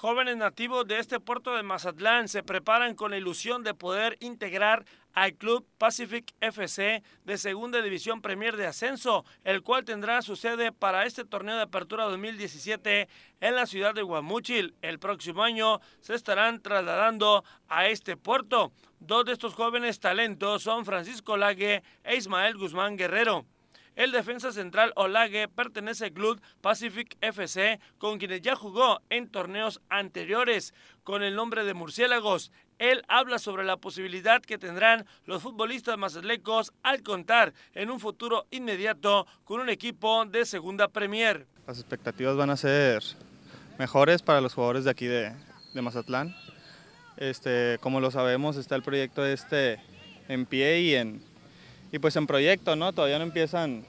Jóvenes nativos de este puerto de Mazatlán se preparan con la ilusión de poder integrar al club Pacific FC de Segunda División Premier de Ascenso, el cual tendrá su sede para este torneo de apertura 2017 en la ciudad de Guamuchil. El próximo año se estarán trasladando a este puerto. Dos de estos jóvenes talentos son Francisco Lague e Ismael Guzmán Guerrero. El defensa central Olague pertenece al club Pacific FC, con quienes ya jugó en torneos anteriores. Con el nombre de Murciélagos, él habla sobre la posibilidad que tendrán los futbolistas mazatlecos al contar en un futuro inmediato con un equipo de segunda Premier. Las expectativas van a ser mejores para los jugadores de aquí de, de Mazatlán. Este, como lo sabemos, está el proyecto este en pie y en, y pues en proyecto, ¿no? Todavía no empiezan,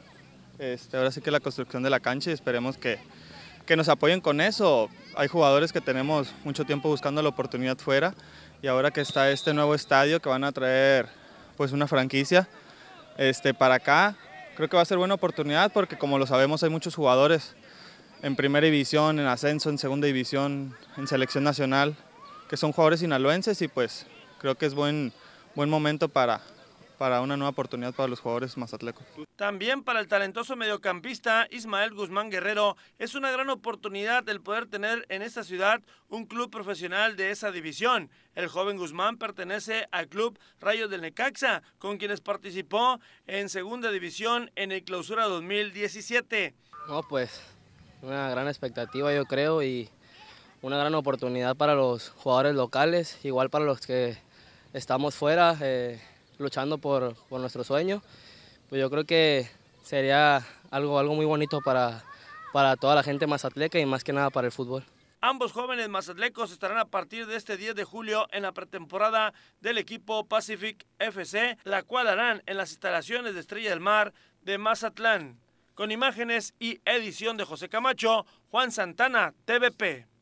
este, ahora sí que la construcción de la cancha y esperemos que, nos apoyen con eso. Hay jugadores que tenemos mucho tiempo buscando la oportunidad fuera y ahora que está este nuevo estadio que van a traer pues una franquicia este, para acá, creo que va a ser buena oportunidad porque como lo sabemos hay muchos jugadores en primera división, en ascenso, en segunda división, en selección nacional, que son jugadores sinaloenses y pues creo que es buen, buen momento para, para una nueva oportunidad para los jugadores mazatlecos. También para el talentoso mediocampista Ismael Guzmán Guerrero es una gran oportunidad el poder tener en esta ciudad un club profesional de esa división. El joven Guzmán pertenece al club Rayos del Necaxa, con quienes participó en segunda división en el clausura 2017. No, pues una gran expectativa yo creo y una gran oportunidad para los jugadores locales, igual para los que estamos fuera. Eh, luchando por, nuestro sueño, pues yo creo que sería algo, algo muy bonito para, para toda la gente mazatleca y más que nada para el fútbol. Ambos jóvenes mazatlecos estarán a partir de este 10 de julio en la pretemporada del equipo Pacific FC, la cual harán en las instalaciones de Estrella del Mar de Mazatlán. Con imágenes y edición de José Camacho, Juan Santana, TVP.